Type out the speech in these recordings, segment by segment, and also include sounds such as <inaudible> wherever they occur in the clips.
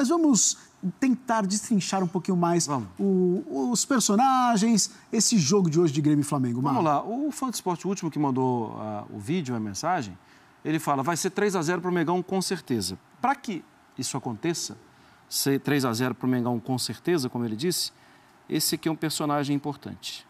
Mas vamos tentar destrinchar um pouquinho mais o, os personagens, esse jogo de hoje de Grêmio e Flamengo. Mar. Vamos lá. O fã do esporte último que mandou uh, o vídeo, a mensagem, ele fala, vai ser 3 a 0 para o Mengão com certeza. Para que isso aconteça, ser 3 a 0 para o Mengão com certeza, como ele disse, esse aqui é um personagem importante,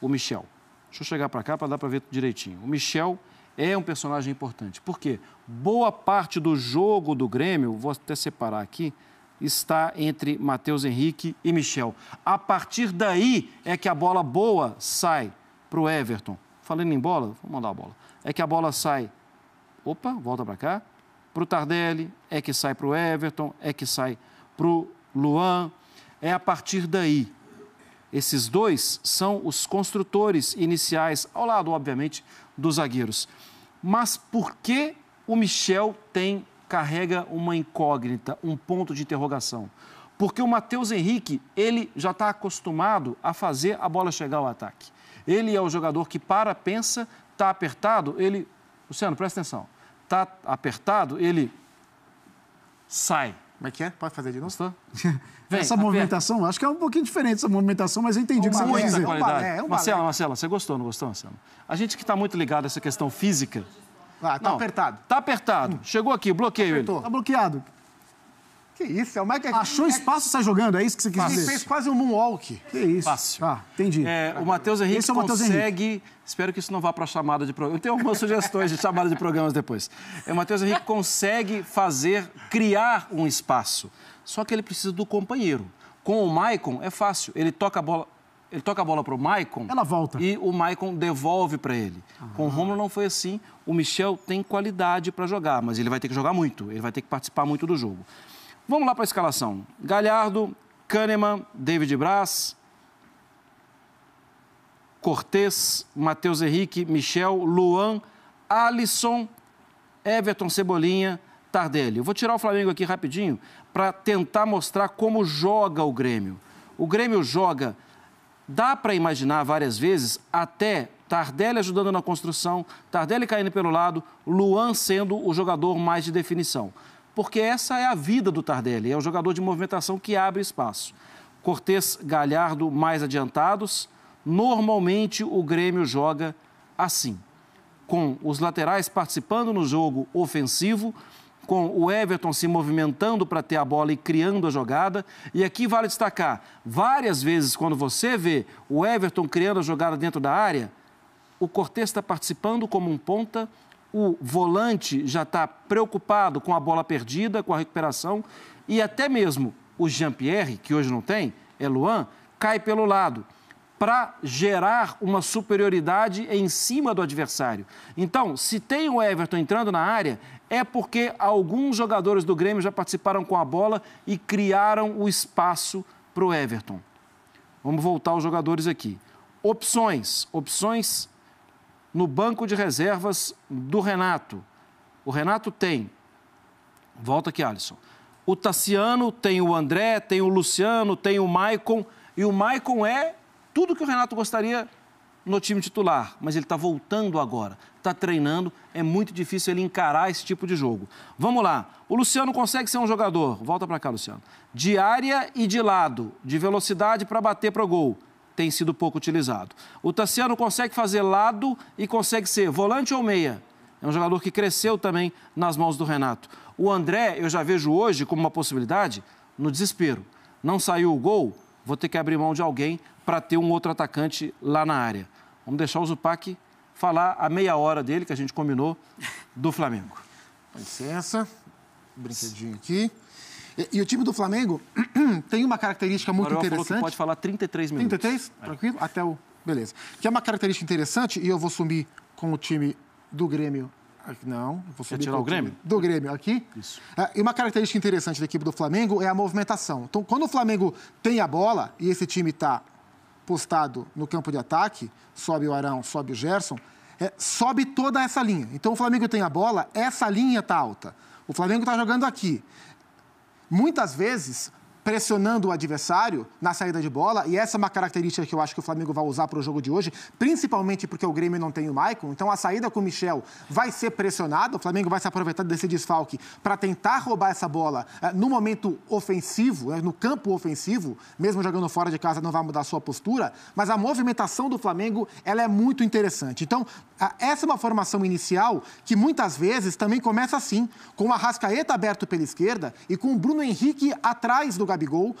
o Michel. Deixa eu chegar para cá para dar para ver direitinho. O Michel é um personagem importante. Por quê? Boa parte do jogo do Grêmio, vou até separar aqui, está entre Matheus Henrique e Michel. A partir daí é que a bola boa sai para o Everton. Falando em bola, vou mandar a bola. É que a bola sai. Opa, volta para cá. Para o Tardelli, é que sai para o Everton, é que sai para o Luan. É a partir daí esses dois são os construtores iniciais, ao lado, obviamente, dos zagueiros. Mas por que o Michel tem carrega uma incógnita, um ponto de interrogação? Porque o Matheus Henrique, ele já está acostumado a fazer a bola chegar ao ataque. Ele é o jogador que para, pensa, está apertado, ele. Luciano, presta atenção. Está apertado, ele sai. Como é que é? Pode fazer de novo? Gostou? <laughs> Vem, essa movimentação, acho que é um pouquinho diferente essa movimentação, mas eu entendi o que você quer dizer. Qualidade. É um Marcela, Marcela, você gostou, não gostou, Marcela? A gente que está muito ligado a essa questão física... Ah, tá não, apertado. Tá apertado. Hum. Chegou aqui, bloqueio ele. Tá bloqueado. Que isso, é o Michael Achou espaço e sai jogando, é isso que você quis Fácil. dizer? Ele fez quase um moonwalk. Que isso. Fácil. Ah, entendi. É, o Matheus Henrique Esse é o consegue... Henrique. Espero que isso não vá para chamada de programa. Eu tenho algumas <laughs> sugestões de chamada de programas depois. É, o Matheus Henrique consegue fazer, criar um espaço. Só que ele precisa do companheiro. Com o Maicon é fácil. Ele toca a bola ele toca a bola para o Maicon. Ela volta. E o Maicon devolve para ele. Ah. Com o Romulo não foi assim. O Michel tem qualidade para jogar, mas ele vai ter que jogar muito. Ele vai ter que participar muito do jogo. Vamos lá para a escalação. Galhardo, Kahneman, David Braz, Cortez, Matheus Henrique, Michel, Luan, Alisson, Everton Cebolinha, Tardelli. Eu vou tirar o Flamengo aqui rapidinho para tentar mostrar como joga o Grêmio. O Grêmio joga, dá para imaginar várias vezes, até Tardelli ajudando na construção, Tardelli caindo pelo lado, Luan sendo o jogador mais de definição porque essa é a vida do Tardelli, é o jogador de movimentação que abre espaço. Cortes Galhardo mais adiantados, normalmente o Grêmio joga assim, com os laterais participando no jogo ofensivo, com o Everton se movimentando para ter a bola e criando a jogada. E aqui vale destacar, várias vezes quando você vê o Everton criando a jogada dentro da área, o Cortes está participando como um ponta, o volante já está preocupado com a bola perdida, com a recuperação, e até mesmo o Jean-Pierre, que hoje não tem, é Luan, cai pelo lado para gerar uma superioridade em cima do adversário. Então, se tem o Everton entrando na área, é porque alguns jogadores do Grêmio já participaram com a bola e criaram o espaço para o Everton. Vamos voltar aos jogadores aqui. Opções, opções no banco de reservas do Renato. O Renato tem. Volta aqui, Alisson. O Tassiano, tem o André, tem o Luciano, tem o Maicon. E o Maicon é tudo que o Renato gostaria no time titular, mas ele está voltando agora, está treinando, é muito difícil ele encarar esse tipo de jogo. Vamos lá, o Luciano consegue ser um jogador, volta para cá, Luciano, de área e de lado, de velocidade para bater para o gol, tem sido pouco utilizado. O Tassiano consegue fazer lado e consegue ser volante ou meia. É um jogador que cresceu também nas mãos do Renato. O André, eu já vejo hoje como uma possibilidade no desespero. Não saiu o gol, vou ter que abrir mão de alguém para ter um outro atacante lá na área. Vamos deixar o Zupac falar a meia hora dele, que a gente combinou, do Flamengo. Com licença, brincadinho aqui. E, e o time do Flamengo <clears throat> tem uma característica muito interessante. Falou que pode falar 33 minutos. 33? É. Tranquilo? Até o. Beleza. Que é uma característica interessante, e eu vou sumir com o time do Grêmio. Ah, não, vou subir Quer tirar o Grêmio? Do Grêmio aqui. Isso. Ah, e uma característica interessante da equipe do Flamengo é a movimentação. Então, quando o Flamengo tem a bola e esse time está postado no campo de ataque, sobe o Arão, sobe o Gerson, é, sobe toda essa linha. Então, o Flamengo tem a bola, essa linha está alta. O Flamengo está jogando aqui. Muitas vezes, pressionando o adversário na saída de bola, e essa é uma característica que eu acho que o Flamengo vai usar para o jogo de hoje, principalmente porque o Grêmio não tem o Maicon, então a saída com o Michel vai ser pressionada, o Flamengo vai se aproveitar desse desfalque para tentar roubar essa bola eh, no momento ofensivo, né, no campo ofensivo, mesmo jogando fora de casa não vai mudar a sua postura, mas a movimentação do Flamengo, ela é muito interessante. Então, essa é uma formação inicial que muitas vezes também começa assim, com o Arrascaeta aberto pela esquerda e com o Bruno Henrique atrás do Gabigol.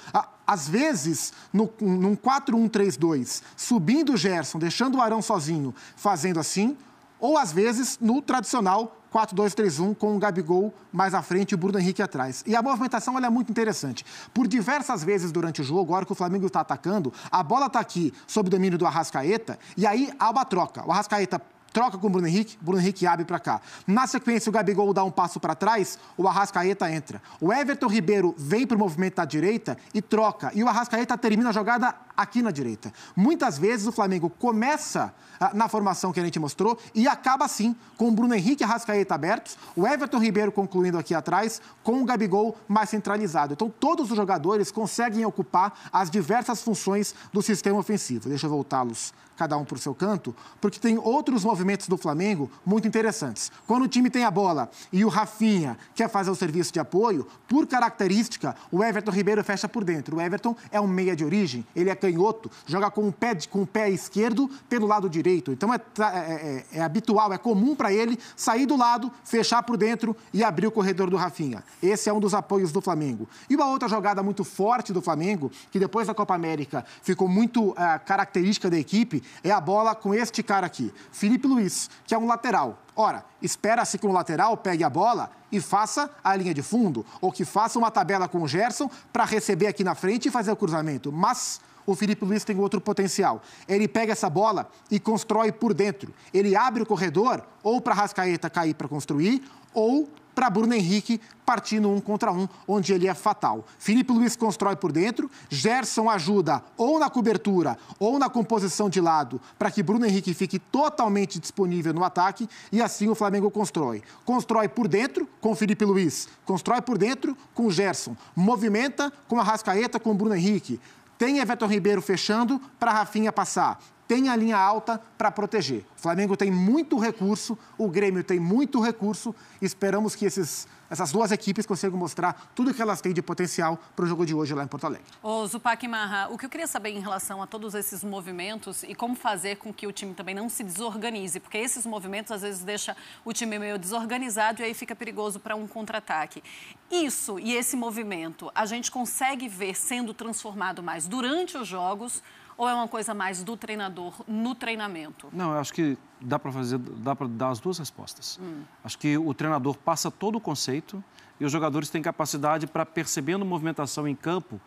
Às vezes, no, num 4-1-3-2, subindo o Gerson, deixando o Arão sozinho, fazendo assim. Ou às vezes, no tradicional 4-2-3-1 com o Gabigol mais à frente e o Bruno Henrique atrás. E a movimentação é muito interessante. Por diversas vezes durante o jogo, agora que o Flamengo está atacando, a bola está aqui sob domínio do Arrascaeta e aí há uma troca. O Arrascaeta troca com o Bruno Henrique, Bruno Henrique abre para cá. Na sequência, o Gabigol dá um passo para trás, o Arrascaeta entra. O Everton Ribeiro vem para o movimento da direita e troca. E o Arrascaeta termina a jogada aqui na direita. Muitas vezes o Flamengo começa ah, na formação que a gente mostrou e acaba assim, com o Bruno Henrique e Rascaeta abertos, o Everton Ribeiro concluindo aqui atrás, com o Gabigol mais centralizado. Então todos os jogadores conseguem ocupar as diversas funções do sistema ofensivo. Deixa eu voltá-los cada um para o seu canto, porque tem outros movimentos do Flamengo muito interessantes. Quando o time tem a bola e o Rafinha quer fazer o serviço de apoio, por característica, o Everton Ribeiro fecha por dentro. O Everton é um meia de origem, ele é canhoto, joga com o pé, com o pé esquerdo pelo lado direito. Então é, é, é, é habitual, é comum para ele sair do lado, fechar por dentro e abrir o corredor do Rafinha. Esse é um dos apoios do Flamengo. E uma outra jogada muito forte do Flamengo, que depois da Copa América ficou muito ah, característica da equipe, é a bola com este cara aqui, Felipe Luiz, que é um lateral. Ora, espera-se que um lateral pegue a bola e faça a linha de fundo, ou que faça uma tabela com o Gerson para receber aqui na frente e fazer o cruzamento. Mas o Felipe Luiz tem outro potencial. Ele pega essa bola e constrói por dentro. Ele abre o corredor ou para Rascaeta cair para construir ou para Bruno Henrique partindo um contra um, onde ele é fatal. Felipe Luiz constrói por dentro, Gerson ajuda ou na cobertura ou na composição de lado para que Bruno Henrique fique totalmente disponível no ataque e assim o Flamengo constrói. Constrói por dentro com Felipe Luiz, constrói por dentro com Gerson, movimenta com a Rascaeta com Bruno Henrique tem Everton Ribeiro fechando para Rafinha passar tem a linha alta para proteger. O Flamengo tem muito recurso, o Grêmio tem muito recurso. Esperamos que esses, essas duas equipes consigam mostrar tudo o que elas têm de potencial para o jogo de hoje lá em Porto Alegre. Ô, Zupac Marra, o que eu queria saber em relação a todos esses movimentos e como fazer com que o time também não se desorganize, porque esses movimentos às vezes deixa o time meio desorganizado e aí fica perigoso para um contra-ataque. Isso e esse movimento, a gente consegue ver sendo transformado mais durante os jogos ou é uma coisa mais do treinador no treinamento? Não, eu acho que dá para fazer, dá para dar as duas respostas. Hum. Acho que o treinador passa todo o conceito e os jogadores têm capacidade para percebendo movimentação em campo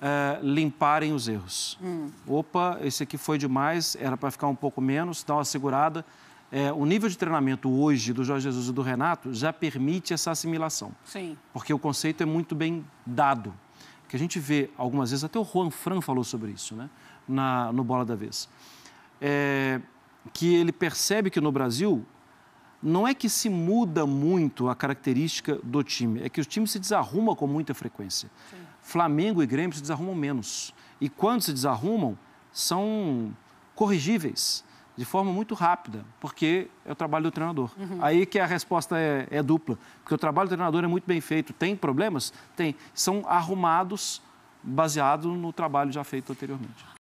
é, limparem os erros. Hum. Opa, esse aqui foi demais, era para ficar um pouco menos, dá uma segurada. É, o nível de treinamento hoje do Jorge Jesus e do Renato já permite essa assimilação. Sim. Porque o conceito é muito bem dado que a gente vê algumas vezes, até o Juan Fran falou sobre isso, né? Na, no Bola da Vez. É, que ele percebe que no Brasil não é que se muda muito a característica do time, é que o time se desarruma com muita frequência. Sim. Flamengo e Grêmio se desarrumam menos. E quando se desarrumam, são corrigíveis de forma muito rápida, porque é o trabalho do treinador. Uhum. Aí que a resposta é, é, dupla, porque o trabalho do treinador é muito bem feito. Tem problemas? Tem. São arrumados baseado no trabalho já feito anteriormente.